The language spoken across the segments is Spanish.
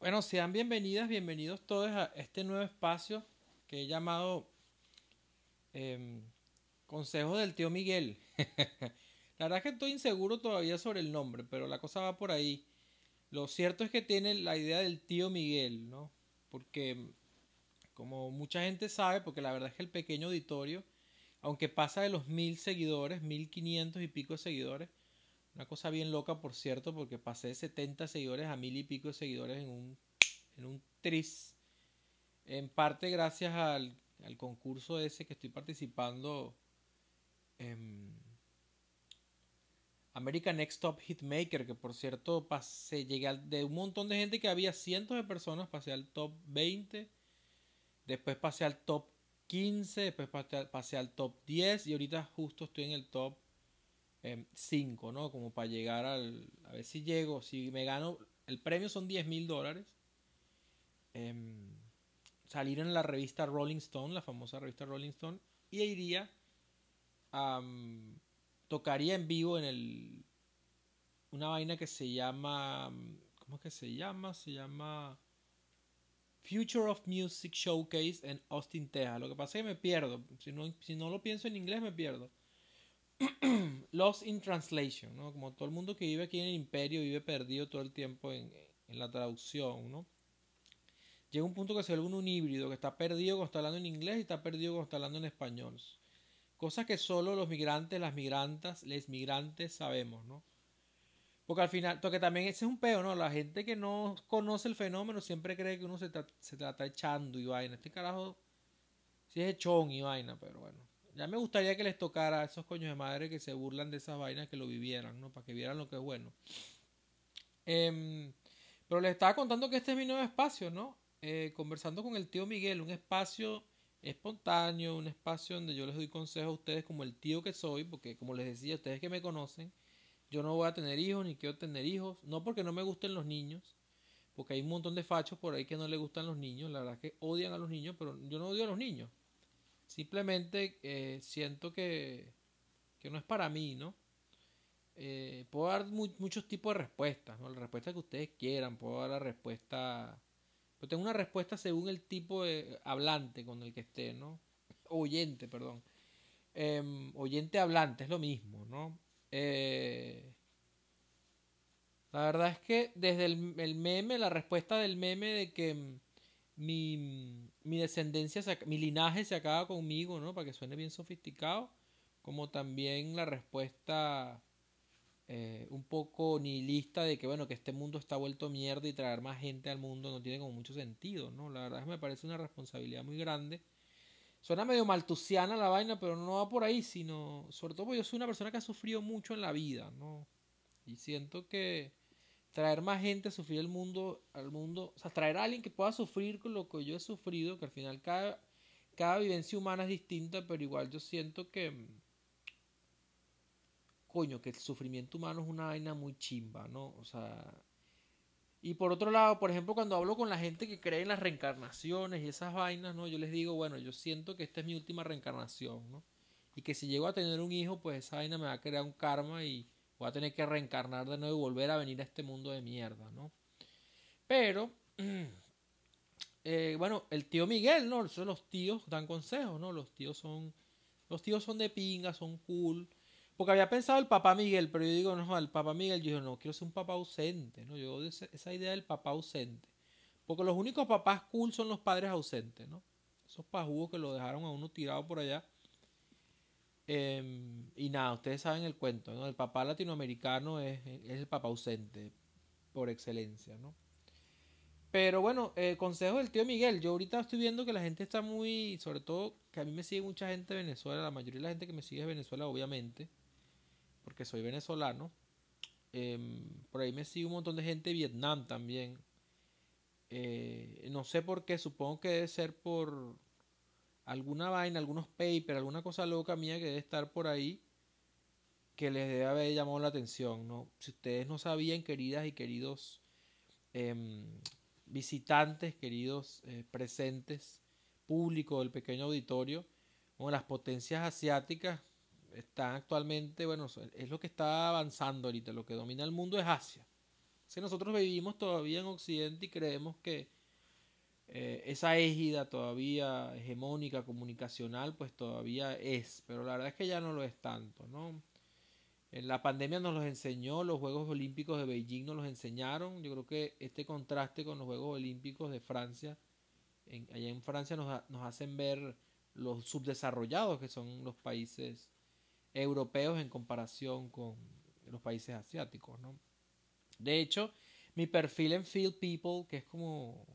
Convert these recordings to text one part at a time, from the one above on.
Bueno, sean bienvenidas, bienvenidos todos a este nuevo espacio que he llamado em, Consejo del Tío Miguel. la verdad es que estoy inseguro todavía sobre el nombre, pero la cosa va por ahí. Lo cierto es que tiene la idea del Tío Miguel, ¿no? Porque, como mucha gente sabe, porque la verdad es que el pequeño auditorio, aunque pasa de los mil seguidores, mil quinientos y pico de seguidores, una cosa bien loca, por cierto, porque pasé de 70 seguidores a mil y pico de seguidores en un, en un tris. En parte gracias al, concurso ese que estoy participando. en em, American Next Top Hitmaker, que por cierto pasé, llegué de un montón de gente que había cientos de personas, pasé al top 20, después pasé al top 15, después pasé al top 10 y ahorita justo estoy en el top 5, em, ¿no? Como para llegar al... A ver si llego, si me gano... El premio son 10 mil dólares. Em, salir en la revista Rolling Stone, la famosa revista Rolling Stone, y iría tocaría en vivo en el... Una vaina que se llama... ¿Cómo es que se llama? Se llama... Future of Music Showcase en Austin, Texas. Lo que pasa es que me pierdo. Si si no lo pienso en inglés, me pierdo. Lost in Translation, ¿no? Como todo el mundo que vive aquí en el imperio vive perdido todo el tiempo en, la traducción, ¿no? Llega un punto que se ve un híbrido, que está perdido cuando está hablando en inglés y está perdido cuando está hablando en español. Cosa que solo los migrantes, las migrantas, les migrantes sabemos, ¿no? Porque al final, porque también ese es un peo, ¿no? La gente que no conoce el fenómeno siempre cree que uno se, está se trata echando y vaina. Este carajo sí es echón y vaina, pero bueno. Ya me gustaría que les tocara a esos coños de madre que se burlan de esas vainas que lo vivieran, ¿no? Para que vieran lo que es bueno. Em, pero les estaba contando que este es mi nuevo espacio, ¿no? Eh, conversando con el tío Miguel, un espacio espontáneo, un espacio donde yo les doy consejos a ustedes como el tío que soy, porque como les decía, ustedes que me conocen, yo no voy a tener hijos ni quiero tener hijos, no porque no me gusten los niños, porque hay un montón de fachos por ahí que no le gustan los niños, la verdad es que odian a los niños, pero yo no odio a los niños. Simplemente eh, siento que, que, no es para mí, ¿no? Eh, puedo dar muchos tipos de respuestas, ¿no? La respuesta que ustedes quieran, puedo dar la respuesta... Pues tengo una respuesta según el tipo de hablante con el que esté, ¿no? Oyente, perdón. Em, oyente hablante, es lo mismo, ¿no? Eh, la verdad es que desde el, meme, la respuesta del meme de que mi, mi descendencia, mi linaje se acaba conmigo, ¿no? Para que suene bien sofisticado, como también la respuesta eh, un poco nihilista de que, bueno, que este mundo está vuelto mierda y traer más gente al mundo no tiene como mucho sentido, ¿no? La verdad es que me parece una responsabilidad muy grande. Suena medio maltusiana la vaina, pero no va por ahí, sino, sobre todo porque yo soy una persona que ha sufrido mucho en la vida, ¿no? Y siento que traer más gente a sufrir el mundo, al mundo, o sea, traer a alguien que pueda sufrir con lo que yo he sufrido, que al final cada, cada vivencia humana es distinta, pero igual yo siento que, coño, que el sufrimiento humano es una vaina muy chimba, ¿no? O sea, y por otro lado, por ejemplo, cuando hablo con la gente que cree en las reencarnaciones y esas vainas, ¿no? Yo les digo, bueno, yo siento que esta es mi última reencarnación, ¿no? Y que si llego a tener un hijo, pues esa vaina me va a crear un karma y Voy a tener que reencarnar de nuevo y volver a venir a este mundo de mierda, ¿no? Pero, eh, bueno, el tío Miguel, ¿no? Son los tíos dan consejos, ¿no? Los tíos son, los tíos son de pinga, son cool. Porque había pensado el papá Miguel, pero yo digo, no, el papá Miguel, yo digo, no, quiero ser un papá ausente, ¿no? Yo esa idea del papá ausente. Porque los únicos papás cool son los padres ausentes, ¿no? Esos pajugos que lo dejaron a uno tirado por allá Em, y nada, ustedes saben el cuento, El papá latinoamericano es, el papá ausente, por excelencia, ¿no? Pero bueno, eh, consejo del tío Miguel. Yo ahorita estoy viendo que la gente está muy, sobre todo que a mí me sigue mucha gente de Venezuela, la mayoría de la gente que me sigue es Venezuela, obviamente, porque soy venezolano. Em, por ahí me sigue un montón de gente de Vietnam también. Eh, no sé por qué, supongo que debe ser por, alguna vaina, algunos papers, alguna cosa loca mía que debe estar por ahí que les debe haber llamado la atención. ¿no? Si ustedes no sabían, queridas y queridos em, visitantes, queridos eh, presentes, público del pequeño auditorio, las potencias asiáticas están actualmente, bueno, es lo que está avanzando ahorita, lo que domina el mundo es Asia. Si nosotros vivimos todavía en Occidente y creemos que eh, esa égida todavía hegemónica, comunicacional, pues todavía es, pero la verdad es que ya no lo es tanto, ¿no? En la pandemia nos los enseñó, los Juegos Olímpicos de Beijing nos los enseñaron, yo creo que este contraste con los Juegos Olímpicos de Francia, allá en Francia nos, nos hacen ver los subdesarrollados que son los países europeos en comparación con los países asiáticos, ¿no? De hecho, mi perfil en Field People, que es como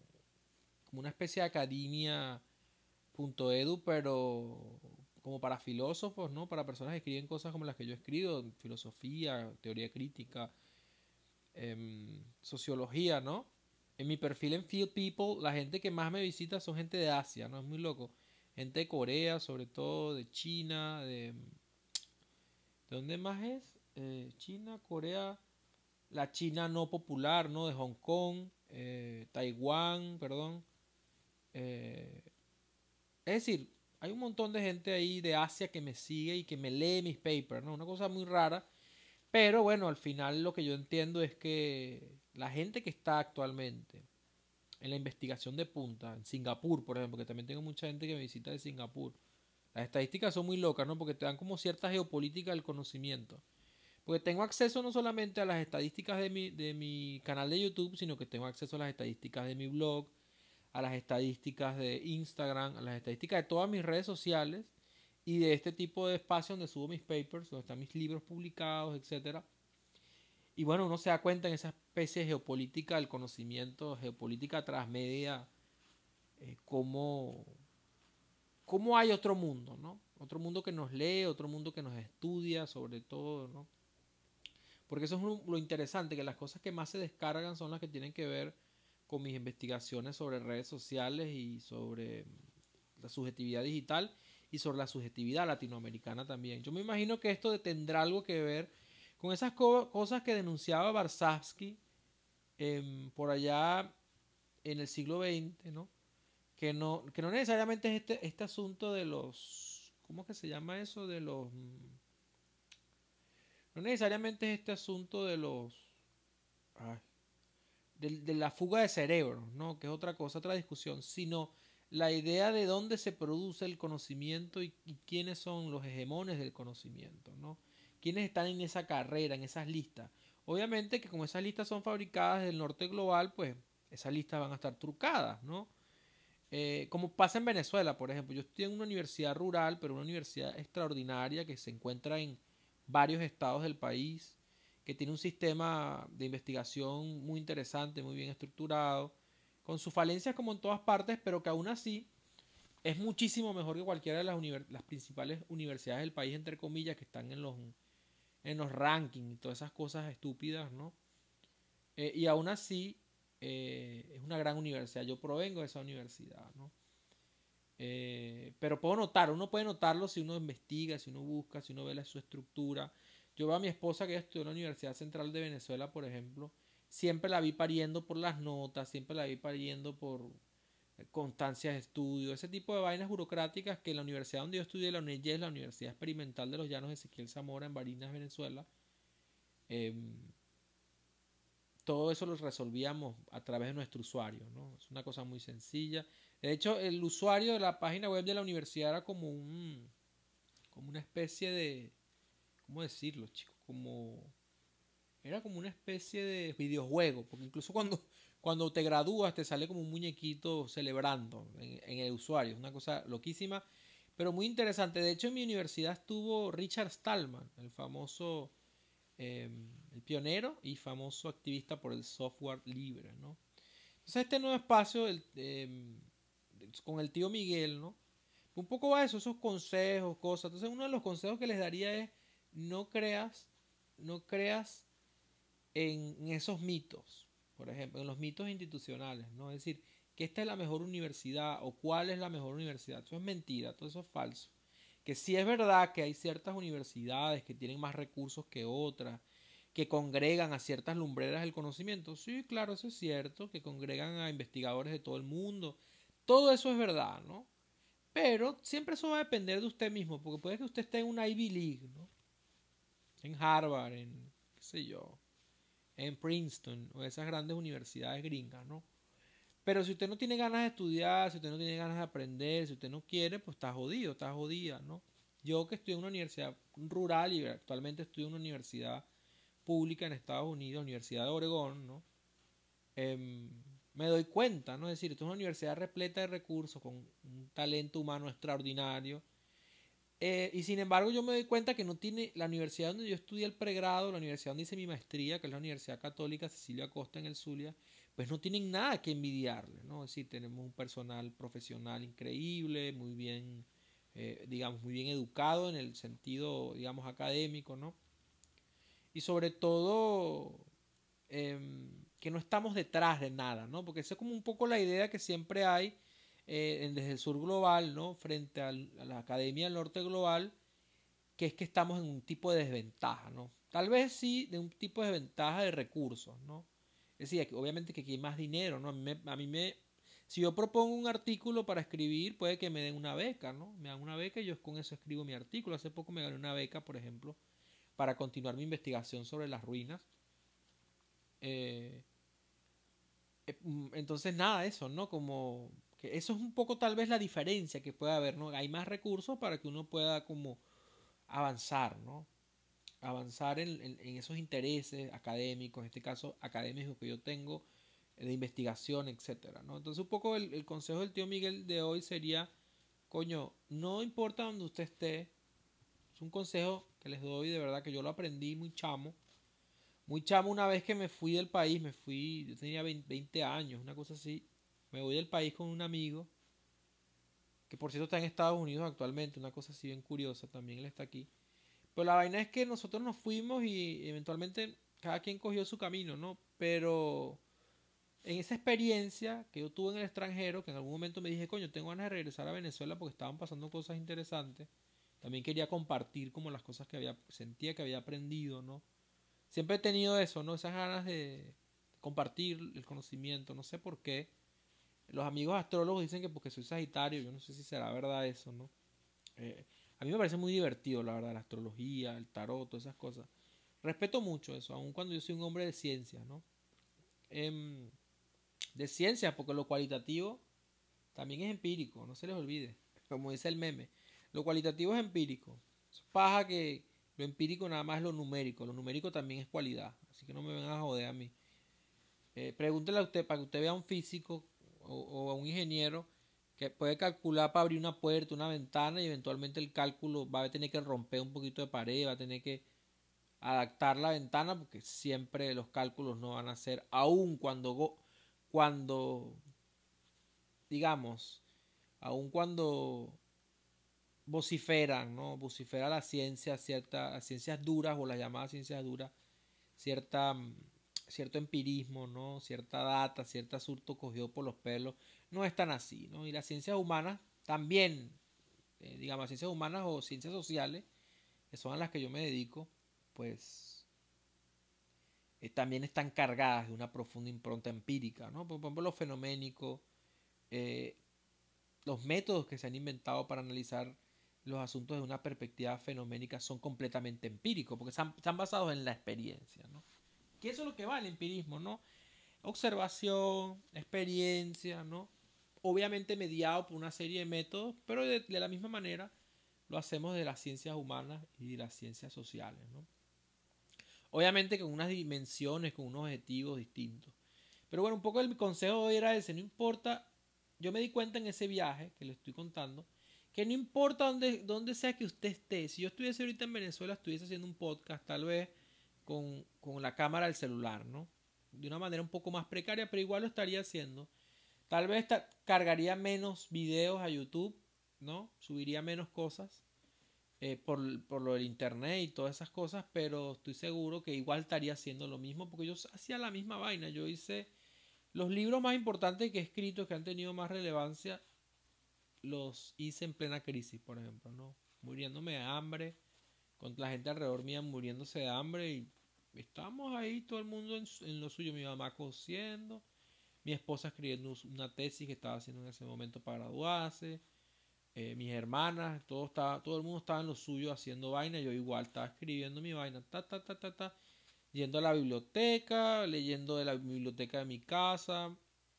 una especie de edu pero como para filósofos, ¿no? Para personas que escriben cosas como las que yo he escribo, filosofía, teoría crítica, em, sociología, ¿no? En mi perfil en Field People, la gente que más me visita son gente de Asia, ¿no? Es muy loco. Gente de Corea, sobre todo, de China, de... ¿De dónde más es? Eh, China, Corea, la China no popular, ¿no? De Hong Kong, eh, Taiwán, perdón, eh, es decir, hay un montón de gente ahí de Asia que me sigue y que me lee mis papers, ¿no? Una cosa muy rara. Pero bueno, al final lo que yo entiendo es que la gente que está actualmente en la investigación de punta, en Singapur, por ejemplo, que también tengo mucha gente que me visita de Singapur, las estadísticas son muy locas, ¿no? Porque te dan como cierta geopolítica del conocimiento. Porque tengo acceso no solamente a las estadísticas de mi, de mi canal de YouTube, sino que tengo acceso a las estadísticas de mi blog, a las estadísticas de Instagram, a las estadísticas de todas mis redes sociales y de este tipo de espacio donde subo mis papers, donde están mis libros publicados, etc. Y bueno, uno se da cuenta en esa especie de geopolítica del conocimiento, geopolítica transmedia, eh, cómo, cómo, hay otro mundo, ¿no? Otro mundo que nos lee, otro mundo que nos estudia, sobre todo, ¿no? Porque eso es lo interesante, que las cosas que más se descargan son las que tienen que ver con mis investigaciones sobre redes sociales y sobre mm, la subjetividad digital y sobre la subjetividad latinoamericana también. Yo me imagino que esto tendrá algo que ver con esas cosas que denunciaba Barsavsky em, por allá en el siglo XX, ¿no? Que no, que no necesariamente es este, este asunto de los... ¿Cómo que se llama eso? De los... Mm, no necesariamente es este asunto de los de, la fuga de cerebro, ¿no? que es otra cosa, otra discusión, sino la idea de dónde se produce el conocimiento y, quiénes son los hegemones del conocimiento, ¿no? Quiénes están en esa carrera, en esas listas. Obviamente que como esas listas son fabricadas del norte global, pues esas listas van a estar trucadas, ¿no? Eh, como pasa en Venezuela, por ejemplo, yo estoy en una universidad rural, pero una universidad extraordinaria que se encuentra en varios estados del país, que tiene un sistema de investigación muy interesante, muy bien estructurado, con sus falencias como en todas partes, pero que aún así es muchísimo mejor que cualquiera de las, principales universidades del país, entre comillas, que están en los, en los rankings y todas esas cosas estúpidas, ¿no? Eh, y aún así eh, es una gran universidad, yo provengo de esa universidad, ¿no? Eh, pero puedo notar, uno puede notarlo si uno investiga, si uno busca, si uno ve la, su estructura, yo veo a mi esposa que estudió en la Universidad Central de Venezuela, por ejemplo, siempre la vi pariendo por las notas, siempre la vi pariendo por constancias de estudio, ese tipo de vainas burocráticas que la universidad donde yo estudié, la UNED, e, es la Universidad Experimental de los Llanos Ezequiel Zamora en Barinas, Venezuela, em, todo eso lo resolvíamos a través de nuestro usuario, ¿no? Es una cosa muy sencilla. De hecho, el usuario de la página web de la universidad era como un como una especie de ¿cómo decirlo, chicos? Como... Era como una especie de videojuego, porque incluso cuando, cuando te gradúas te sale como un muñequito celebrando en, el usuario, es una cosa loquísima, pero muy interesante. De hecho, en mi universidad estuvo Richard Stallman, el famoso, em, el pionero y famoso activista por el software libre, ¿no? Entonces este nuevo espacio em, con el tío Miguel, ¿no? Un poco va eso, esos consejos, cosas. Entonces uno de los consejos que les daría es no creas, no creas en esos mitos, por ejemplo, en los mitos institucionales, ¿no? Es decir, que esta es la mejor universidad o cuál es la mejor universidad. Eso es mentira, todo eso es falso. Que sí es verdad que hay ciertas universidades que tienen más recursos que otras, que congregan a ciertas lumbreras del conocimiento. Sí, claro, eso es cierto, que congregan a investigadores de todo el mundo. Todo eso es verdad, ¿no? Pero siempre eso va a depender de usted mismo, porque puede que usted esté en una Ivy League, ¿no? en Harvard, en qué sé yo, en Princeton o esas grandes universidades gringas, ¿no? Pero si usted no tiene ganas de estudiar, si usted no tiene ganas de aprender, si usted no quiere, pues está jodido, está jodida, ¿no? Yo que estoy en una universidad rural y actualmente estoy en una universidad pública en Estados Unidos, Universidad de Oregón, ¿no? Em, me doy cuenta, ¿no? Es decir, esto es una universidad repleta de recursos, con un talento humano extraordinario, eh, y sin embargo yo me doy cuenta que no tiene la universidad donde yo estudié el pregrado, la universidad donde hice mi maestría, que es la Universidad Católica Cecilia Costa en el Zulia, pues no tienen nada que envidiarle, ¿no? Es decir, tenemos un personal profesional increíble, muy bien, eh, digamos, muy bien educado en el sentido, digamos, académico, ¿no? Y sobre todo em, que no estamos detrás de nada, ¿no? Porque esa es como un poco la idea que siempre hay eh, desde el sur global, ¿no? Frente a la Academia del Norte Global, que es que estamos en un tipo de desventaja, ¿no? Tal vez sí de un tipo de desventaja de recursos, ¿no? Es decir, obviamente que aquí hay más dinero, ¿no? A mí, me, si yo propongo un artículo para escribir, puede que me den una beca, ¿no? Me dan una beca y yo con eso escribo mi artículo. Hace poco me gané una beca, por ejemplo, para continuar mi investigación sobre las ruinas. Eh, eh, mm, entonces, nada, eso, ¿no? Como que eso es un poco tal vez la diferencia que puede haber, ¿no? Hay más recursos para que uno pueda como avanzar, ¿no? Avanzar en, esos intereses académicos, en este caso académicos que yo tengo, de investigación, etcétera, ¿no? Entonces un poco el, el consejo del tío Miguel de hoy sería, coño, no importa donde usted esté, es un consejo que les doy de verdad que yo lo aprendí muy chamo. Muy chamo una vez que me fui del país, me fui, yo tenía 20 años, una cosa así, me voy del país con un amigo, que por cierto está en Estados Unidos actualmente, una cosa así bien curiosa, también él está aquí. Pero la vaina es que nosotros nos fuimos y eventualmente cada quien cogió su camino, ¿no? Pero en esa experiencia que yo tuve en el extranjero, que en algún momento me dije, coño, tengo ganas de regresar a Venezuela porque estaban pasando cosas interesantes. También quería compartir como las cosas que había, sentía que había aprendido, ¿no? Siempre he tenido eso, ¿no? Esas ganas de compartir el conocimiento, no sé por qué los amigos astrólogos dicen que porque soy Sagitario, yo no sé si será verdad eso, ¿no? Eh, a mí me parece muy divertido, la verdad, la astrología, el tarot, todas esas cosas. Respeto mucho eso, aun cuando yo soy un hombre de ciencias, ¿no? Em, de ciencias, porque lo cualitativo también es empírico, no se les olvide, como dice el meme. Lo cualitativo es empírico. paja que lo empírico nada más es lo numérico, lo numérico también es cualidad, así que no me vengan a joder a mí. Eh, pregúntele a usted, para que usted vea un físico o, a un ingeniero que puede calcular para abrir una puerta, una ventana y eventualmente el cálculo va a tener que romper un poquito de pared, va a tener que adaptar la ventana porque siempre los cálculos no van a ser, aún cuando, cuando digamos, aun cuando vociferan, ¿no? vocifera la ciencia, ciertas ciencias duras o las llamadas ciencias duras, cierta mm, cierto empirismo, ¿no? cierta data, cierto asunto cogido por los pelos, no es tan así. ¿no? Y las ciencias humanas también, eh, digamos, ciencias humanas o ciencias sociales, que son a las que yo me dedico, pues eh, también están cargadas de una profunda impronta empírica. ¿no? Por ejemplo, lo fenoménico, eh, los métodos que se han inventado para analizar los asuntos de una perspectiva fenoménica son completamente empíricos, porque están, están basados en la experiencia. ¿no? Y eso es lo que va el empirismo, ¿no? Observación, experiencia, ¿no? Obviamente mediado por una serie de métodos, pero de, la misma manera lo hacemos de las ciencias humanas y de las ciencias sociales, ¿no? Obviamente con unas dimensiones, con unos objetivos distintos. Pero bueno, un poco el consejo hoy era ese, no importa, yo me di cuenta en ese viaje que le estoy contando, que no importa dónde, dónde sea que usted esté, si yo estuviese ahorita en Venezuela, estuviese haciendo un podcast, tal vez con, con la cámara del celular, ¿no? De una manera un poco más precaria, pero igual lo estaría haciendo. Tal vez cargaría menos videos a YouTube, ¿no? Subiría menos cosas eh, por, por, lo del internet y todas esas cosas, pero estoy seguro que igual estaría haciendo lo mismo porque yo hacía la misma vaina. Yo hice los libros más importantes que he escrito, que han tenido más relevancia, los hice en plena crisis, por ejemplo, ¿no? Muriéndome de hambre, con la gente alrededor mía muriéndose de hambre y Estamos ahí todo el mundo en, lo suyo, mi mamá cosiendo, mi esposa escribiendo una tesis que estaba haciendo en ese momento para graduarse, eh, mis hermanas, todo, todo el mundo estaba en lo suyo haciendo vaina, yo igual estaba escribiendo mi vaina, ta, ta, ta, ta, yendo a la biblioteca, leyendo de la biblioteca de mi casa,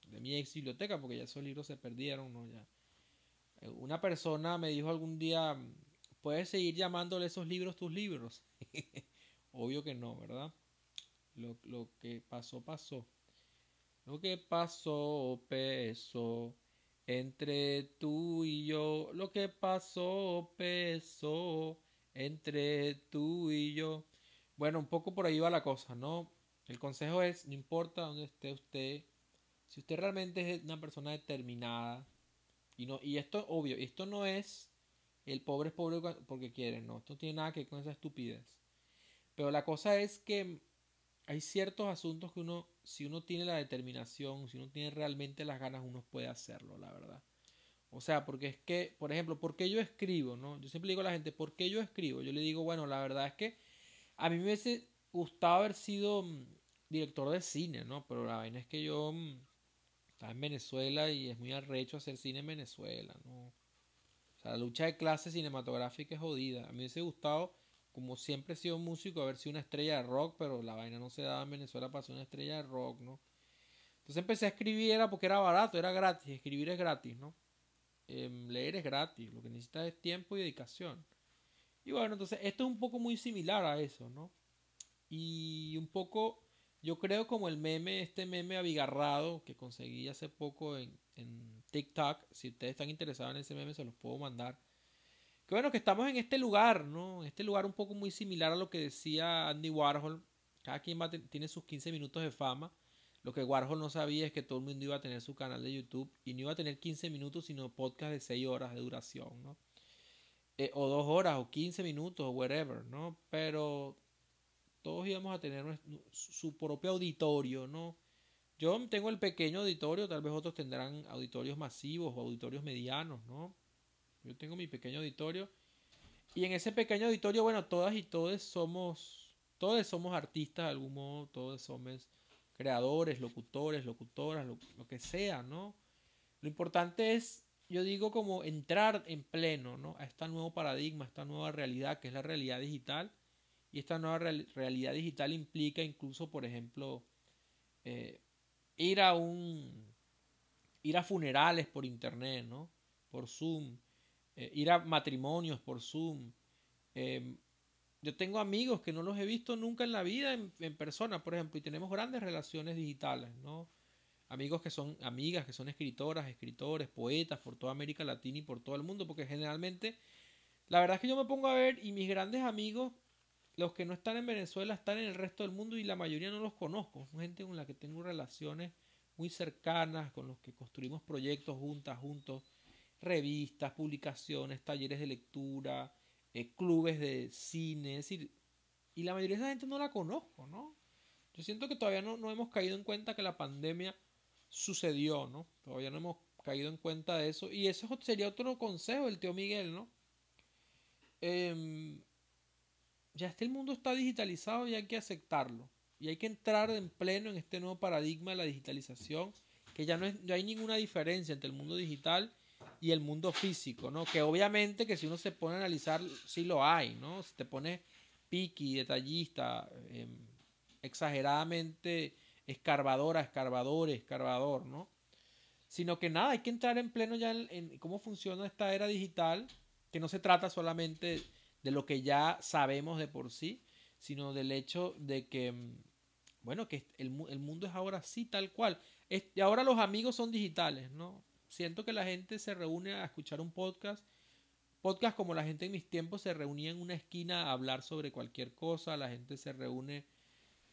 de mi ex biblioteca, porque ya esos libros se perdieron, ¿no? Ya. Eh, una persona me dijo algún día, puedes seguir llamándole esos libros tus libros. Obvio que no, ¿verdad? Lo, que pasó, pasó. Lo que pasó, peso Entre tú y yo, lo que pasó, peso Entre tú y yo. Bueno, un poco por ahí va la cosa, ¿no? El consejo es, no importa dónde esté usted, si usted realmente es una persona determinada, y, no, y esto obvio, esto no es el pobre es pobre porque quiere, no, esto no tiene nada que ver con esa estupidez. Pero la cosa es que hay ciertos asuntos que uno, si uno tiene la determinación, si uno tiene realmente las ganas, uno puede hacerlo, la verdad. O sea, porque es que, por ejemplo, ¿por qué yo escribo? No? Yo siempre digo a la gente, ¿por qué yo escribo? Yo le digo, bueno, la verdad es que a mí me hubiese gustado haber sido mm, director de cine, ¿no? Pero la vaina es que yo mm, estaba en Venezuela y es muy arrecho hacer cine en Venezuela, ¿no? O sea, la lucha de clases cinematográfica es jodida. A mí me hubiese gustado como siempre he sido músico, a ver si una estrella de rock, pero la vaina no se daba en Venezuela para ser una estrella de rock, ¿no? Entonces empecé a escribir, era porque era barato, era gratis, escribir es gratis, ¿no? Em, leer es gratis, lo que necesitas es tiempo y dedicación. Y bueno, entonces esto es un poco muy similar a eso, ¿no? Y un poco, yo creo como el meme, este meme abigarrado que conseguí hace poco en, en TikTok, si ustedes están interesados en ese meme se los puedo mandar que bueno, que estamos en este lugar, ¿no? En este lugar un poco muy similar a lo que decía Andy Warhol. Cada quien tiene sus 15 minutos de fama. Lo que Warhol no sabía es que todo el mundo iba a tener su canal de YouTube y no iba a tener 15 minutos, sino podcast de 6 horas de duración, ¿no? Eh, o 2 horas, o 15 minutos, o whatever, ¿no? Pero todos íbamos a tener su propio auditorio, ¿no? Yo tengo el pequeño auditorio, tal vez otros tendrán auditorios masivos o auditorios medianos, ¿no? Yo tengo mi pequeño auditorio. Y en ese pequeño auditorio, bueno, todas y todos somos, todos somos artistas de algún modo, todos somos creadores, locutores, locutoras, lo, que sea, ¿no? Lo importante es, yo digo, como entrar en pleno, ¿no? A este nuevo paradigma, a esta nueva realidad, que es la realidad digital. Y esta nueva realidad digital implica incluso, por ejemplo, eh, ir a un ir a funerales por internet, ¿no? Por Zoom, eh, ir a matrimonios por Zoom. Em, yo tengo amigos que no los he visto nunca en la vida en, en, persona, por ejemplo, y tenemos grandes relaciones digitales, ¿no? Amigos que son amigas, que son escritoras, escritores, poetas por toda América Latina y por todo el mundo, porque generalmente, la verdad es que yo me pongo a ver y mis grandes amigos, los que no están en Venezuela, están en el resto del mundo y la mayoría no los conozco. Son gente con la que tengo relaciones muy cercanas, con los que construimos proyectos juntas, juntos revistas, publicaciones, talleres de lectura, eh, clubes de cine, es decir, y la mayoría de esa gente no la conozco, ¿no? Yo siento que todavía no, no hemos caído en cuenta que la pandemia sucedió, ¿no? Todavía no hemos caído en cuenta de eso. Y eso sería otro consejo del tío Miguel, ¿no? Em, ya este el mundo está digitalizado y hay que aceptarlo. Y hay que entrar en pleno en este nuevo paradigma de la digitalización, que ya no, no hay ninguna diferencia entre el mundo digital y el mundo físico, ¿no? Que obviamente que si uno se pone a analizar, sí lo hay, ¿no? Si te pone piqui, detallista, em, exageradamente escarbadora, escarbador, escarbador, ¿no? Sino que nada, hay que entrar en pleno ya en, cómo funciona esta era digital, que no se trata solamente de lo que ya sabemos de por sí, sino del hecho de que, em, bueno, que el, mundo es ahora sí tal cual. Y ahora los amigos son digitales, ¿no? Siento que la gente se reúne a escuchar un podcast. Podcast como la gente en mis tiempos se reunía en una esquina a hablar sobre cualquier cosa. La gente se reúne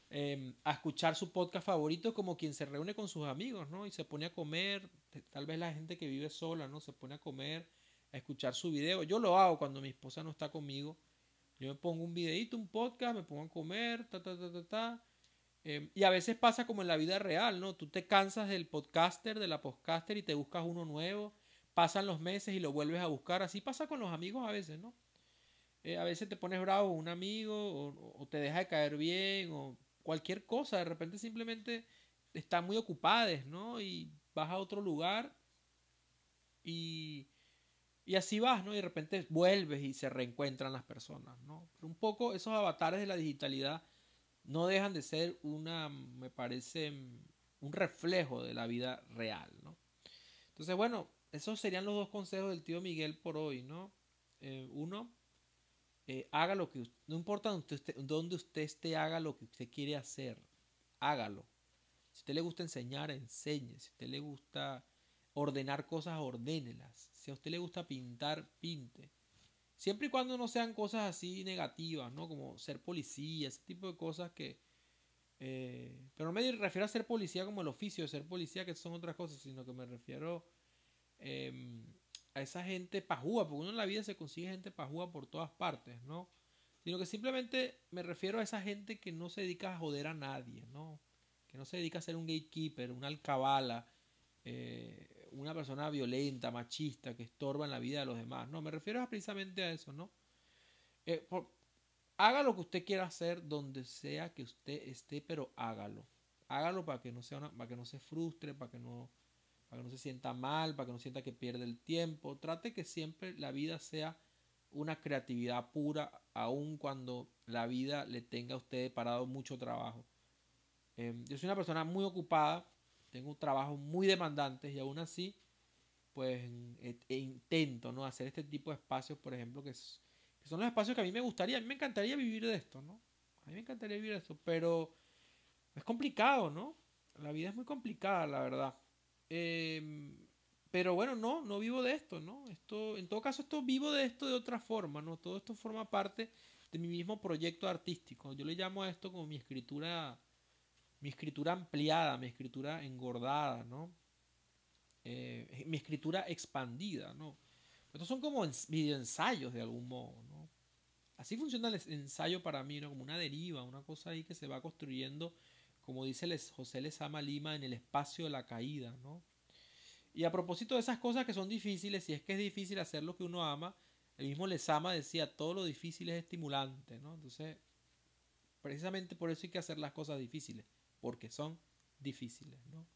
em, a escuchar su podcast favorito como quien se reúne con sus amigos, ¿no? Y se pone a comer. Tal vez la gente que vive sola, ¿no? Se pone a comer, a escuchar su video. Yo lo hago cuando mi esposa no está conmigo. Yo me pongo un videito, un podcast, me pongo a comer, ta, ta, ta, ta, ta Em, y a veces pasa como en la vida real, ¿no? Tú te cansas del podcaster, de la podcaster y te buscas uno nuevo, pasan los meses y lo vuelves a buscar. Así pasa con los amigos a veces, ¿no? Eh, a veces te pones bravo un amigo o, te deja de caer bien o cualquier cosa. De repente simplemente están muy ocupados, ¿no? Y vas a otro lugar y, así vas, ¿no? Y de repente vuelves y se reencuentran las personas, ¿no? un poco esos avatares de la digitalidad no dejan de ser una, me parece, un reflejo de la vida real, ¿no? Entonces, bueno, esos serían los dos consejos del tío Miguel por hoy, ¿no? Eh, uno, eh, haga lo que no importa dónde usted, usted esté, haga lo que usted quiere hacer, hágalo. Si a usted le gusta enseñar, enseñe. Si a usted le gusta ordenar cosas, ordénelas. Si a usted le gusta pintar, pinte. Siempre y cuando no sean cosas así negativas, ¿no? Como ser policía, ese tipo de cosas que... Eh, pero no me refiero a ser policía como el oficio de ser policía, que son otras cosas, sino que me refiero em, a esa gente pajúa, porque uno en la vida se consigue gente pajúa por todas partes, ¿no? Sino que simplemente me refiero a esa gente que no se dedica a joder a nadie, ¿no? Que no se dedica a ser un gatekeeper, un alcabala, eh, una persona violenta, machista, que estorba en la vida de los demás. No, me refiero precisamente a eso, ¿no? Eh, haga lo que usted quiera hacer donde sea que usted esté, pero hágalo. Hágalo para que no, sea para que no se frustre, para que no, no se sienta mal, para que no sienta que pierde el tiempo. Trate que siempre la vida sea una creatividad pura, aun cuando la vida le tenga a usted parado mucho trabajo. Em, yo soy una persona muy ocupada tengo trabajo muy demandantes y aún así, pues e intento, ¿no? Hacer este tipo de espacios, por ejemplo, que, son los espacios que a mí me gustaría, a mí me encantaría vivir de esto, ¿no? A mí me encantaría vivir de esto, pero es complicado, ¿no? La vida es muy complicada, la verdad. Em, pero bueno, no, no vivo de esto, ¿no? Esto, en todo caso, esto vivo de esto de otra forma, ¿no? Todo esto forma parte de mi mismo proyecto artístico. Yo le llamo a esto como mi escritura mi escritura ampliada, mi escritura engordada, ¿no? Eh, mi escritura expandida, ¿no? Estos son como videoensayos de algún modo, ¿no? Así funciona el ensayo para mí, ¿no? Como una deriva, una cosa ahí que se va construyendo, como dice José Lezama Lima, en el espacio de la caída, ¿no? Y a propósito de esas cosas que son difíciles, si es que es difícil hacer lo que uno ama, el mismo Lezama decía, todo lo difícil es estimulante, ¿no? Entonces, precisamente por eso hay que hacer las cosas difíciles porque son difíciles, ¿no?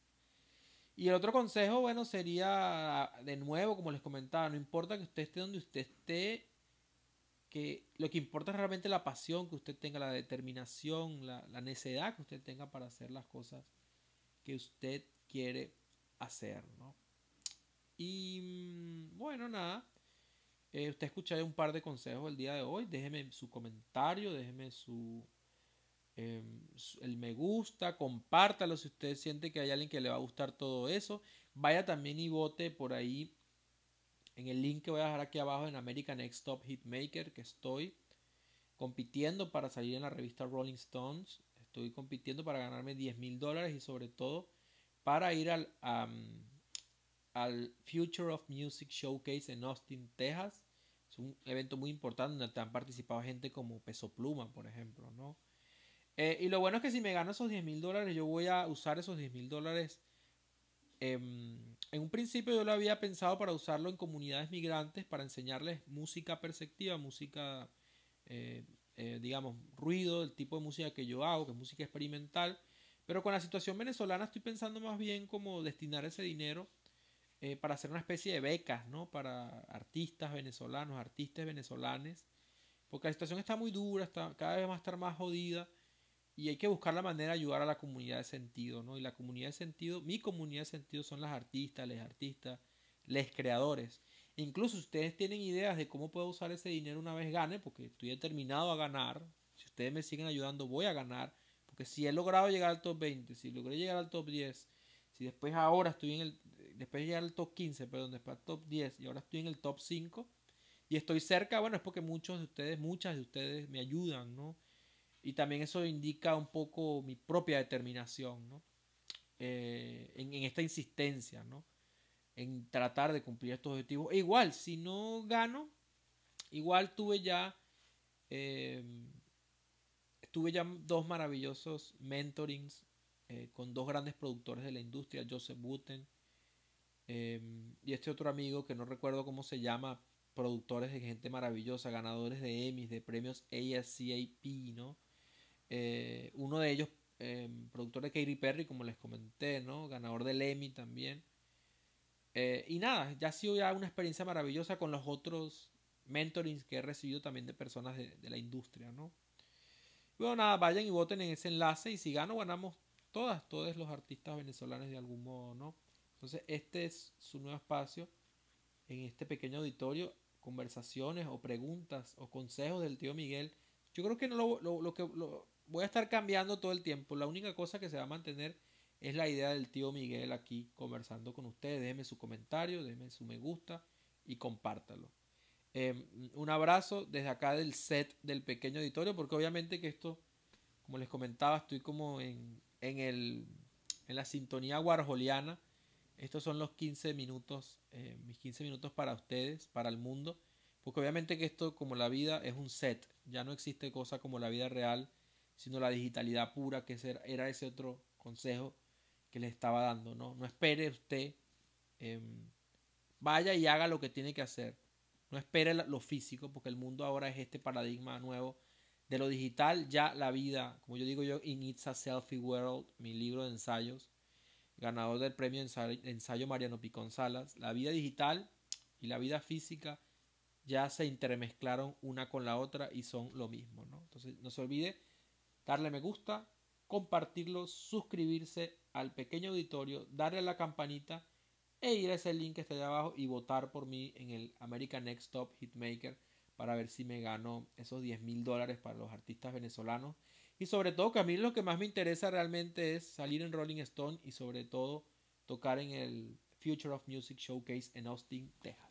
Y el otro consejo, bueno, sería, de nuevo, como les comentaba, no importa que usted esté donde usted esté, que lo que importa es realmente la pasión que usted tenga, la determinación, la, la necedad que usted tenga para hacer las cosas que usted quiere hacer, ¿no? Y mm, bueno, nada. Eh, usted escuchó un par de consejos el día de hoy. Déjeme su comentario, déjeme su el em, me gusta, compártalo si usted siente que hay alguien que le va a gustar todo eso. Vaya también y vote por ahí en el link que voy a dejar aquí abajo en American Next Top Hitmaker que estoy compitiendo para salir en la revista Rolling Stones. Estoy compitiendo para ganarme 10 mil dólares y sobre todo para ir al, al Future of Music Showcase en Austin, Texas. Es un evento muy importante donde han participado gente como Peso Pluma, por ejemplo, ¿no? Eh, y lo bueno es que si me gano esos 10 mil dólares, yo voy a usar esos 10 mil dólares. Em, en un principio yo lo había pensado para usarlo en comunidades migrantes, para enseñarles música perspectiva, música, eh, eh, digamos, ruido, el tipo de música que yo hago, que música experimental. Pero con la situación venezolana estoy pensando más bien como destinar ese dinero para hacer una especie de becas, ¿no? Para artistas venezolanos, artistas venezolanes. Porque la situación está muy dura, está, cada vez va a estar más jodida y hay que buscar la manera de ayudar a la comunidad de sentido, ¿no? Y la comunidad de sentido, mi comunidad de sentido son las artistas, les artistas, les creadores. Incluso ustedes tienen ideas de cómo puedo usar ese dinero una vez gane, porque estoy determinado a ganar, si ustedes me siguen ayudando voy a ganar, porque si he logrado llegar al top 20, si logré llegar al top 10, si después ahora estoy en el, después de llegar al top 15, perdón, después al top 10 y ahora estoy en el top 5 y estoy cerca, bueno, es porque muchos de ustedes, muchas de ustedes me ayudan, ¿no? Y también eso indica un poco mi propia determinación, ¿no? Eh, en, esta insistencia, ¿no? En tratar de cumplir estos objetivos. E igual, si no gano, igual tuve ya, em, tuve ya dos maravillosos mentorings eh, con dos grandes productores de la industria, Joseph Buten em, y este otro amigo que no recuerdo cómo se llama, productores de gente maravillosa, ganadores de Emmy, de premios ASCAP, ¿no? Eh, uno de ellos, eh, productor de Katy Perry, como les comenté, ¿no? Ganador del Emmy también. Eh, y nada, ya ha sido una experiencia maravillosa con los otros mentorings que he recibido también de personas de, la industria, ¿no? Bueno, nada, vayan y voten en ese enlace y si gano, ganamos todas, todos los artistas venezolanos de algún modo, ¿no? Entonces, este es su nuevo espacio en este pequeño auditorio, conversaciones o preguntas o consejos del tío Miguel. Yo creo que no lo, lo, lo que lo, voy a estar cambiando todo el tiempo. La única cosa que se va a mantener es la idea del tío Miguel aquí conversando con ustedes. Déjenme su comentario, déjenme su me gusta y compártalo. Eh, un abrazo desde acá del set del pequeño auditorio, porque obviamente que esto, como les comentaba, estoy como en, en, el, en la sintonía guarjoliana. Estos son los 15 minutos, eh, mis 15 minutos para ustedes, para el mundo. Porque obviamente que esto, como la vida, es un set. Ya no existe cosa como la vida real sino la digitalidad pura, que era ese otro consejo que les estaba dando, ¿no? No espere usted, em, vaya y haga lo que tiene que hacer. No espere lo físico, porque el mundo ahora es este paradigma nuevo de lo digital, ya la vida, como yo digo yo, in It's a Selfie World, mi libro de ensayos, ganador del premio ensayo, ensayo Mariano Picón Salas, la vida digital y la vida física ya se intermezclaron una con la otra y son lo mismo, Entonces, no se olvide darle me gusta, compartirlo, suscribirse al pequeño auditorio, darle a la campanita e ir a ese link que está allá abajo y votar por mí en el American Next Top Hitmaker para ver si me gano esos 10 mil dólares para los artistas venezolanos. Y sobre todo que a mí lo que más me interesa realmente es salir en Rolling Stone y sobre todo tocar en el Future of Music Showcase en Austin, Texas.